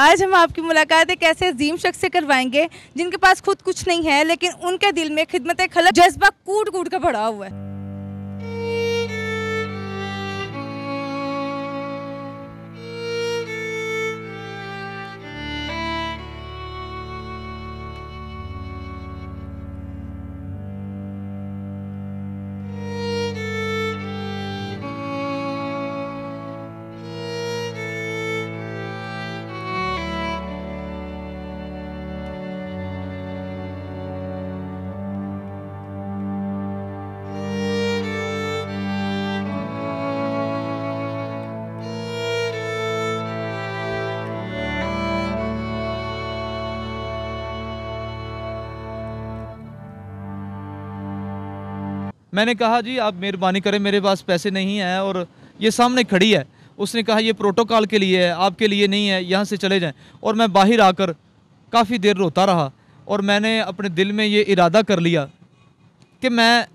आज हम आपकी मुलाकात एक ऐसे अजीम शख्स से करवाएंगे जिनके पास खुद कुछ नहीं है लेकिन उनके दिल में खिदमत खलक जज्बा कूट कूट कर भरा हुआ है मैंने कहा जी आप मेहरबानी करें मेरे पास पैसे नहीं हैं और ये सामने खड़ी है उसने कहा ये प्रोटोकॉल के लिए है आपके लिए नहीं है यहाँ से चले जाएँ और मैं बाहर आकर काफ़ी देर रोता रहा और मैंने अपने दिल में ये इरादा कर लिया कि मैं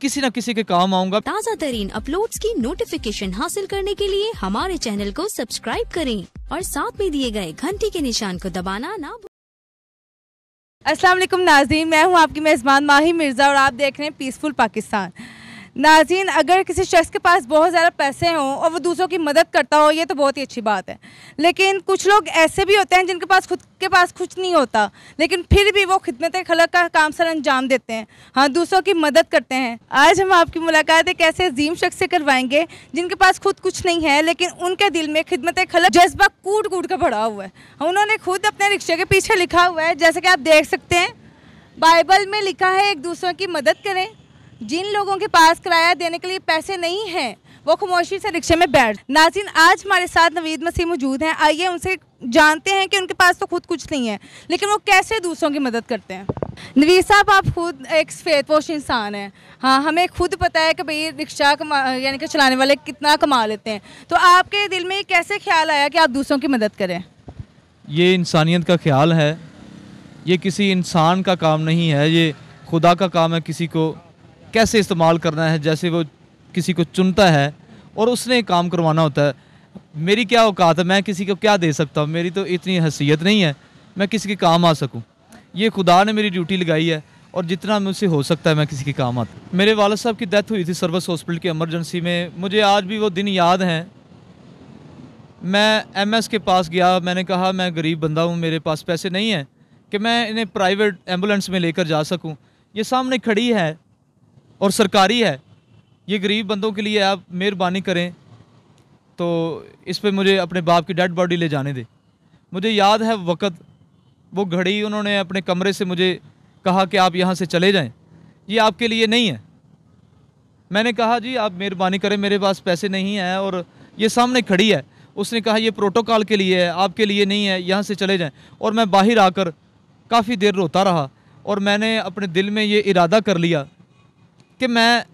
किसी न किसी के काम आऊँगा ताज़ा तरीन अपलोड की नोटिफिकेशन हासिल करने के लिए हमारे चैनल को सब्सक्राइब करें और साथ में दिए गए घंटी के निशान को दबाना ना असलम वालेकुम नाजीन मैं हूँ आपकी मेज़बान माही मिर्ज़ा और आप देख रहे हैं पीसफुल पाकिस्तान नाजीन अगर किसी शख्स के पास बहुत ज़्यादा पैसे हों और वो दूसरों की मदद करता हो ये तो बहुत ही अच्छी बात है लेकिन कुछ लोग ऐसे भी होते हैं जिनके पास खुद के पास कुछ नहीं होता लेकिन फिर भी वो खिदमत खलक का काम सर अंजाम देते हैं हाँ दूसरों की मदद करते हैं आज हम आपकी मुलाकात एक ऐसे अजीम शख्स से करवाएंगे जिनके पास खुद कुछ नहीं है लेकिन उनके दिल में खिदमत खलक जज्बा कूट कूट का भरा हुआ है हाँ, उन्होंने खुद अपने रिक्शे के पीछे लिखा हुआ है जैसे कि आप देख सकते हैं बाइबल में लिखा है एक दूसरों की मदद करें जिन लोगों के पास किराया देने के लिए पैसे नहीं हैं वो खामोशी से रिक्शे में बैठ नाजिन आज हमारे साथ नवीद मसीह मौजूद हैं आइए उनसे जानते हैं कि उनके पास तो खुद कुछ नहीं है लेकिन वो कैसे दूसरों की मदद करते हैं नवीद साहब आप खुद एक सफ़ेद पोश इंसान हैं हाँ हमें खुद पता है कि भाई रिक्शा कमा यानी कि चलाने वाले कितना कमा लेते हैं तो आपके दिल में कैसे ख्याल आया कि आप दूसरों की मदद करें ये इंसानियत का ख्याल है ये किसी इंसान का काम नहीं है ये खुदा का काम है किसी को कैसे इस्तेमाल करना है जैसे वो किसी को चुनता है और उसने काम करवाना होता है मेरी क्या औकात है मैं किसी को क्या दे सकता हूँ मेरी तो इतनी हैसियत नहीं है मैं किसी के काम आ सकूँ ये खुदा ने मेरी ड्यूटी लगाई है और जितना मुझसे हो सकता है मैं किसी के काम आता मेरे वाल साहब की डेथ हुई थी सर्वस हॉस्पिटल की एमरजेंसी में मुझे आज भी वो दिन याद हैं मैं एम के पास गया मैंने कहा मैं गरीब बंदा हूँ मेरे पास पैसे नहीं हैं कि मैं इन्हें प्राइवेट एम्बुलेंस में लेकर जा सकूँ ये सामने खड़ी है और सरकारी है ये गरीब बंदों के लिए आप मेहरबानी करें तो इस पर मुझे अपने बाप की डेड बॉडी ले जाने दे मुझे याद है वक़्त वो घड़ी उन्होंने अपने कमरे से मुझे कहा कि आप यहाँ से चले जाएं ये आपके लिए नहीं है मैंने कहा जी आप मेहरबानी करें मेरे पास पैसे नहीं हैं और ये सामने खड़ी है उसने कहा ये प्रोटोकॉल के लिए है आपके लिए नहीं है यहाँ से चले जाएं और मैं बाहर आकर काफ़ी देर रोता रहा और मैंने अपने दिल में ये इरादा कर लिया कि मैं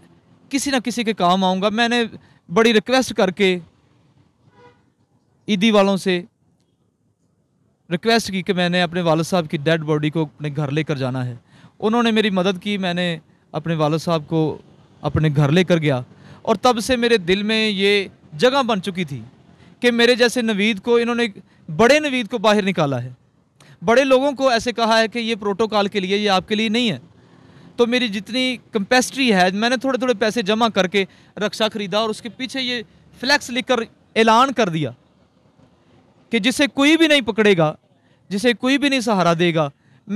किसी ना किसी के काम आऊँगा मैंने बड़ी रिक्वेस्ट करके ईदी e वालों से रिक्वेस्ट की कि मैंने अपने वालद साहब की डेड बॉडी को अपने घर लेकर जाना है उन्होंने मेरी मदद की मैंने अपने वालद साहब को अपने घर लेकर गया और तब से मेरे दिल में ये जगह बन चुकी थी कि मेरे जैसे नवीद को इन्होंने बड़े नवीद को बाहर निकाला है बड़े लोगों को ऐसे कहा है कि ये प्रोटोकॉल के लिए ये आपके लिए नहीं है तो मेरी जितनी कंपेस्ट्री है मैंने थोड़े थोड़े पैसे जमा करके रक्षा खरीदा और उसके पीछे ये फ्लैक्स लिखकर ऐलान कर दिया कि जिसे कोई भी नहीं पकड़ेगा जिसे कोई भी नहीं सहारा देगा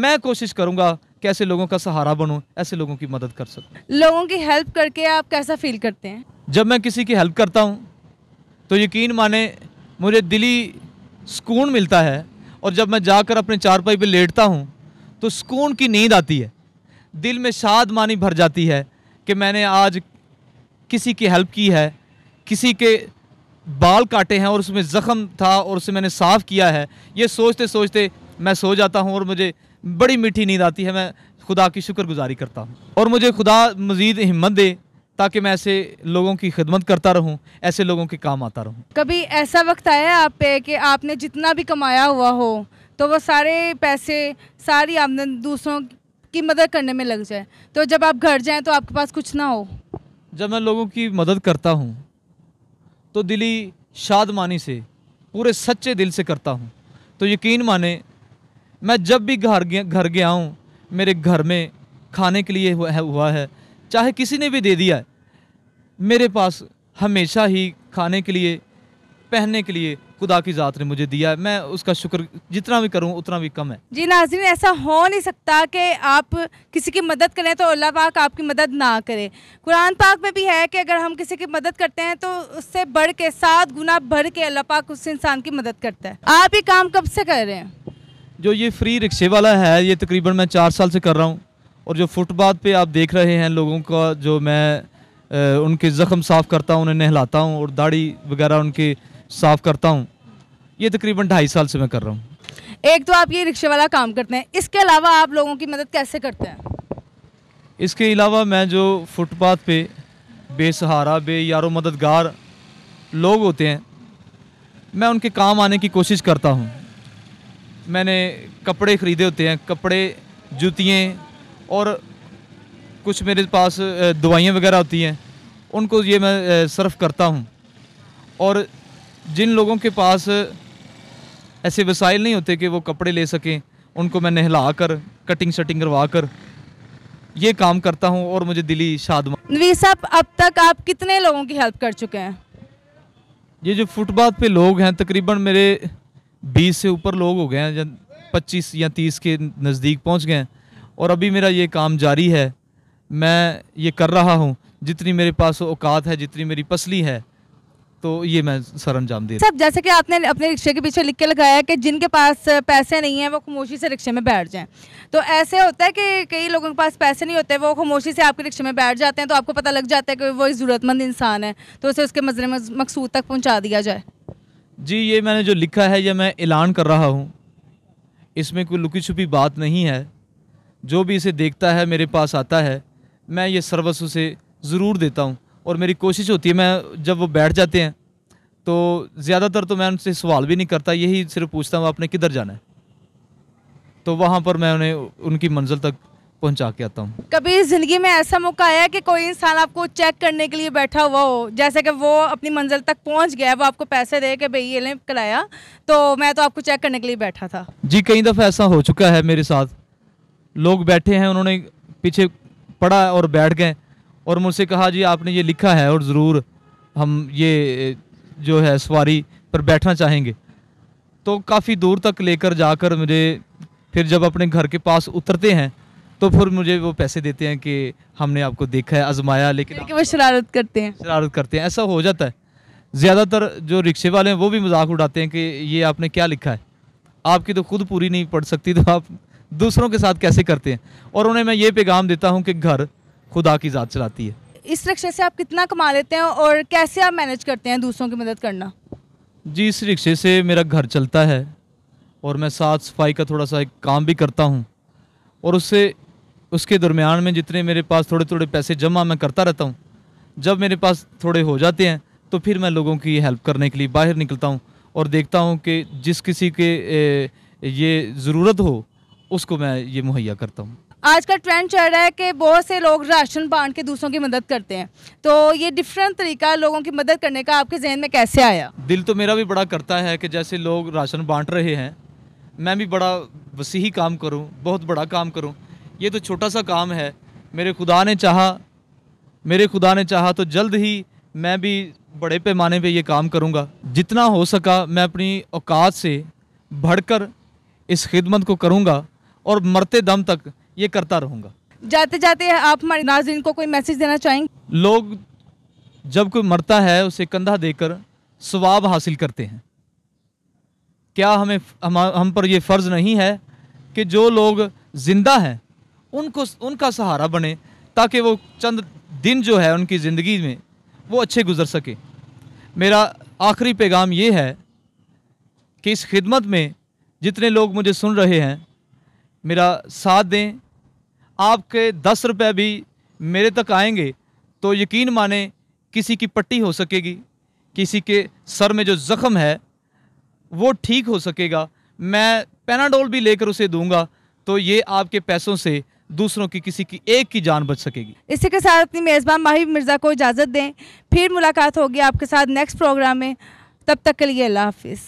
मैं कोशिश करूँगा कैसे लोगों का सहारा बनूँ ऐसे लोगों की मदद कर सकूँ लोगों की हेल्प करके आप कैसा फील करते हैं जब मैं किसी की हेल्प करता हूँ तो यकीन माने मुझे दिली सुकून मिलता है और जब मैं जाकर अपने चारपाई पे लेटता हूँ तो सुकून की नींद आती है दिल में शाद मानी भर जाती है कि मैंने आज किसी की हेल्प की है किसी के बाल काटे हैं और उसमें ज़ख़म था और उसे मैंने साफ़ किया है ये सोचते सोचते मैं सो जाता हूँ और मुझे बड़ी मीठी नींद आती है मैं खुदा की शुक्रगुजारी करता हूँ और मुझे खुदा मज़ीद हिम्मत दे ताकि मैं ऐसे लोगों की खिदमत करता रहूं ऐसे लोगों के काम आता रहूं कभी ऐसा वक्त आया आप पे कि आपने जितना भी कमाया हुआ हो तो वो सारे पैसे सारी आमदन दूसरों की मदद करने में लग जाए तो जब आप घर जाए तो आपके पास कुछ ना हो जब मैं लोगों की मदद करता हूँ तो दिली शादमानी से पूरे सच्चे दिल से करता हूँ तो यकीन माने मैं जब भी घर घर गया हूँ मेरे घर में खाने के लिए हुआ है चाहे किसी ने भी दे दिया है मेरे पास हमेशा ही खाने के लिए पहनने के लिए खुदा की ज़ात ने मुझे दिया है मैं उसका शुक्र जितना भी करूँ उतना भी कम है जी नाजरीन ऐसा हो नहीं सकता कि आप किसी की मदद करें तो अल्लाह पाक आपकी मदद ना करे कुरान पाक में भी है कि अगर हम किसी की मदद करते हैं तो उससे बढ़ के सात गुना बढ़ के अल्लाह पाक उस इंसान की मदद करता है आप ये काम कब से कर रहे हैं जो ये फ्री रिक्शे वाला है ये तकरीबन मैं चार साल से कर रहा हूँ और जो फुटपाथ पे आप देख रहे हैं लोगों का जो मैं उनके ज़ख्म साफ़ करता हूँ उन्हें नहलाता हूँ और दाढ़ी वगैरह उनके साफ करता हूँ ये तकरीबन ढाई साल से मैं कर रहा हूँ एक तो आप ये रिक्शे वाला काम करते हैं इसके अलावा आप लोगों की मदद कैसे करते हैं इसके अलावा मैं जो फुटपाथ पे बेसहारा बे यारो मददगार लोग होते हैं मैं उनके काम आने की कोशिश करता हूँ मैंने कपड़े ख़रीदे होते हैं कपड़े जूतियाँ और कुछ मेरे पास दवाइयाँ वगैरह होती हैं उनको ये मैं सर्व करता हूँ और जिन लोगों के पास ऐसे वसाइल नहीं होते कि वो कपड़े ले सकें उनको मैं नहला कर कटिंग शटिंग करवा कर ये काम करता हूँ और मुझे दिली शादमा साहब अब तक आप कितने लोगों की हेल्प कर चुके हैं ये जो फुटपाथ पे लोग हैं तकरीबन मेरे 20 से ऊपर लोग हो गए हैं या पच्चीस या 30 के नज़दीक पहुँच गए हैं और अभी मेरा ये काम जारी है मैं ये कर रहा हूँ जितनी मेरे पास औकात है जितनी मेरी पसली है तो ये मैं सर अंजाम दे सब जैसे कि आपने अपने रिक्शे के पीछे लिख के लगाया कि जिनके पास पैसे नहीं हैं वो खामोशी से रिक्शे में बैठ जाएं तो ऐसे होता है कि कई लोगों के पास पैसे नहीं होते वो खामोशी से आपके रिक्शे में बैठ जाते हैं तो आपको पता लग जाता है कि वो एक ज़रूरतमंद इंसान है तो उसे उसके मजरे मकसूद तक पहुँचा दिया जाए जी ये मैंने जो लिखा है यह मैं ऐलान कर रहा हूँ इसमें कोई लुकी छुपी बात नहीं है जो भी इसे देखता है मेरे पास आता है मैं ये सर्वस उसे ज़रूर देता हूँ और मेरी कोशिश होती है मैं जब वो बैठ जाते हैं तो ज़्यादातर तो मैं उनसे सवाल भी नहीं करता यही सिर्फ पूछता हूँ आपने किधर जाना है तो वहाँ पर मैं उन्हें उनकी मंजिल तक पहुँचा के आता हूँ कभी ज़िंदगी में ऐसा मौका आया कि कोई इंसान आपको चेक करने के लिए बैठा हुआ हो जैसे कि वो अपनी मंजिल तक पहुँच गया वो आपको पैसे दे के भाई ये ले कराया तो मैं तो आपको चेक करने के लिए बैठा था जी कई दफ़ा ऐसा हो चुका है मेरे साथ लोग बैठे हैं उन्होंने पीछे पड़ा और बैठ गए और मुझसे कहा जी आपने ये लिखा है और ज़रूर हम ये जो है सवारी पर बैठना चाहेंगे तो काफ़ी दूर तक लेकर जाकर मुझे फिर जब अपने घर के पास उतरते हैं तो फिर मुझे वो पैसे देते हैं कि हमने आपको देखा है आजमाया लेकिन वो शरारत करते हैं शरारत करते हैं ऐसा हो जाता है ज़्यादातर जो रिक्शे वाले हैं वो भी मजाक उड़ाते हैं कि ये आपने क्या लिखा है आपकी तो खुद पूरी नहीं पड़ सकती तो आप दूसरों के साथ कैसे करते हैं और उन्हें मैं ये पैगाम देता हूँ कि घर खुदा की ज़ात चलाती है इस रिक्शे से आप कितना कमा लेते हैं और कैसे आप मैनेज करते हैं दूसरों की मदद करना जी इस रिक्शे से मेरा घर चलता है और मैं साफ सफाई का थोड़ा सा एक काम भी करता हूँ और उससे उसके दरमियान में जितने मेरे पास थोड़े थोड़े पैसे जमा मैं करता रहता हूँ जब मेरे पास थोड़े हो जाते हैं तो फिर मैं लोगों की हेल्प करने के लिए बाहर निकलता हूँ और देखता हूँ कि जिस किसी के ये ज़रूरत हो उसको मैं ये मुहैया करता हूँ आज का ट्रेंड चल रहा है कि बहुत से लोग राशन बांट के दूसरों की मदद करते हैं तो ये डिफरेंट तरीका लोगों की मदद करने का आपके जहन में कैसे आया दिल तो मेरा भी बड़ा करता है कि जैसे लोग राशन बांट रहे हैं मैं भी बड़ा वसी काम करूँ बहुत बड़ा काम करूँ ये तो छोटा सा काम है मेरे खुदा ने चाह मेरे खुदा ने चाह तो जल्द ही मैं भी बड़े पैमाने पे ये काम करूँगा जितना हो सका मैं अपनी औकात से भड़कर इस खिदमत को करूँगा और मरते दम तक ये करता रहूँगा जाते जाते आप हमारे नाजरन को कोई मैसेज देना चाहेंगे लोग जब कोई मरता है उसे कंधा देकर स्वाब हासिल करते हैं क्या हमें हम, हम पर यह फ़र्ज़ नहीं है कि जो लोग ज़िंदा हैं उनको उनका सहारा बने ताकि वो चंद दिन जो है उनकी ज़िंदगी में वो अच्छे गुजर सके मेरा आखिरी पैगाम ये है कि इस खिदमत में जितने लोग मुझे सुन रहे हैं मेरा साथ दें आपके दस रुपये भी मेरे तक आएंगे तो यकीन माने किसी की पट्टी हो सकेगी किसी के सर में जो ज़ख्म है वो ठीक हो सकेगा मैं पेनाडोल भी लेकर उसे दूंगा तो ये आपके पैसों से दूसरों की किसी की एक की जान बच सकेगी इसी के साथ अपनी मेज़बान माहि मिर्ज़ा को इजाज़त दें फिर मुलाकात होगी आपके साथ नेक्स्ट प्रोग्राम में तब तक के लिए अल्लाह हाफिज़